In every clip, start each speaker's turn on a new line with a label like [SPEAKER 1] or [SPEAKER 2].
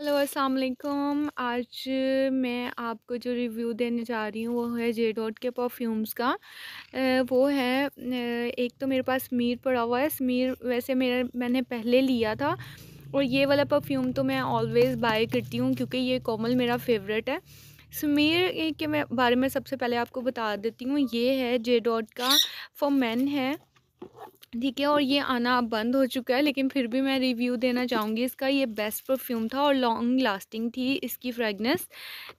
[SPEAKER 1] Hello अस्सलाम वालेकुम आज मैं आपको जो रिव्यू देने जा रही हूँ वो है जे डॉट के परफ्यूम्स का वो है एक तो मेरे पास मीर पड़ा हुआ है समीर वैसे मेरा मैंने पहले लिया था और ये वाला परफ्यूम तो मैं ऑलवेज़ बाय करती हूँ क्योंकि ये कोमल मेरा फेवरेट है समीर के मैं बारे में सबसे पहले आपको बता देती हूँ ये है जे डॉट का फॉर मैन है ठीक है और ये आना अब बंद हो चुका है लेकिन फिर भी मैं रिव्यू देना चाहूँगी इसका ये बेस्ट परफ्यूम था और लॉन्ग लास्टिंग थी इसकी फ्रेगनेस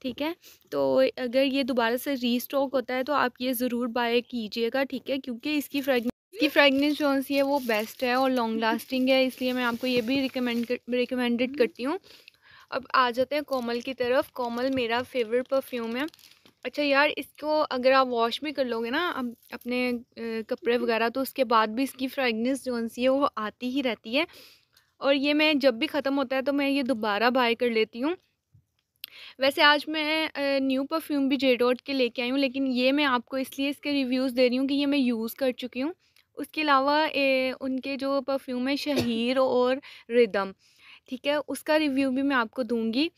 [SPEAKER 1] ठीक है तो अगर ये दोबारा से रीस्टॉक होता है तो आप ये ज़रूर बाय कीजिएगा ठीक है क्योंकि इसकी फ्रेगनेस इसकी फ्रेगनेंस जो सी है वो बेस्ट है और लॉन्ग लास्टिंग है इसलिए मैं आपको ये भी रिकमेंड कर, रिकमेंडेड करती हूँ अब आ जाते हैं कोमल की तरफ कोमल मेरा फेवरेट परफ्यूम है अच्छा यार इसको अगर आप वॉश भी कर लोगे ना अब अपने कपड़े हम्म। वगैरह तो उसके बाद भी इसकी फ्रेगनेंस जो सी है वो आती ही रहती है और ये मैं जब भी ख़त्म होता है तो मैं ये दोबारा बाय कर लेती हूँ वैसे आज मैं न्यू परफ्यूम भी जे डॉट के लेके आई हूँ लेकिन ये मैं आपको इसलिए इसके रिव्यूज़ दे रही हूँ कि ये मैं यूज़ कर चुकी हूँ उसके अलावा उनके जो परफ्यूम है शहीर और रिदम ठीक है उसका रिव्यू भी मैं आपको दूँगी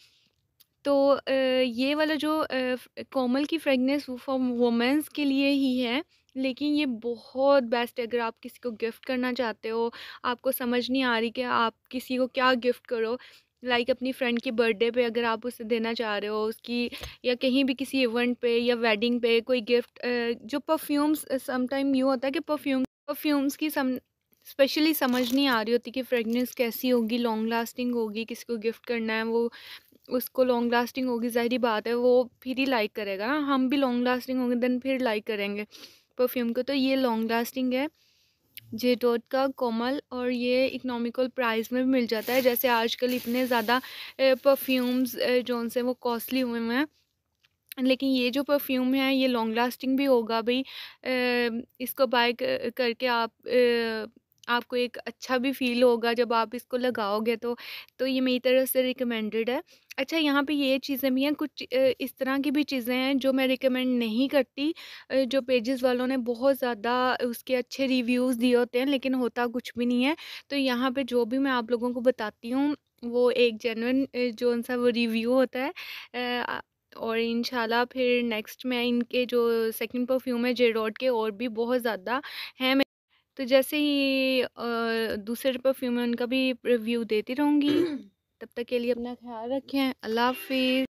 [SPEAKER 1] तो ये वाला जो कोमल की फ्रेगनेस वो फॉर वुमेंस के लिए ही है लेकिन ये बहुत बेस्ट है अगर आप किसी को गिफ्ट करना चाहते हो आपको समझ नहीं आ रही कि आप किसी को क्या गिफ्ट करो लाइक like अपनी फ्रेंड के बर्थडे पे अगर आप उसे देना चाह रहे हो उसकी या कहीं भी किसी इवेंट पे या वेडिंग पे कोई गिफ्ट जो परफ्यूम्स समटाइम यूँ होता है कि परफ्यूम परफ्यूम्स की सम स्पेशली समझ नहीं आ रही होती कि फ्रेगनेंस कैसी होगी लॉन्ग लास्टिंग होगी किसी को गिफ्ट करना है वो उसको लॉन्ग लास्टिंग होगी ज़ाहरी बात है वो फिर ही लाइक करेगा ना हम भी लॉन्ग लास्टिंग होंगे देन फिर लाइक करेंगे परफ्यूम को तो ये लॉन्ग लास्टिंग है जे डॉट का कोमल और ये इकनॉमिकल प्राइस में भी मिल जाता है जैसे आजकल इतने ज़्यादा परफ्यूम्स जो से वो कॉस्टली हुए हुए हैं लेकिन ये जो परफ्यूम है ये लॉन्ग लास्टिंग भी होगा भाई इसको बाय करके आप आपको एक अच्छा भी फ़ील होगा जब आप इसको लगाओगे तो तो ये मेरी तरफ से रिकमेंडेड है अच्छा यहाँ पे ये चीज़ें भी हैं कुछ इस तरह की भी चीज़ें हैं जो मैं रिकमेंड नहीं करती जो पेजेस वालों ने बहुत ज़्यादा उसके अच्छे रिव्यूज़ दिए होते हैं लेकिन होता कुछ भी नहीं है तो यहाँ पर जो भी मैं आप लोगों को बताती हूँ वो एक जेनवन जो सा वो रिव्यू होता है और इन फिर नेक्स्ट मैं इनके जो सेकंड परफ्यूम है जेरोड के और भी बहुत ज़्यादा हैं तो जैसे ही दूसरे परफ्यूम में उनका भी रिव्यू देती रहूँगी तब तक के लिए अपना ख्याल रखें अल्लाह हाफिज़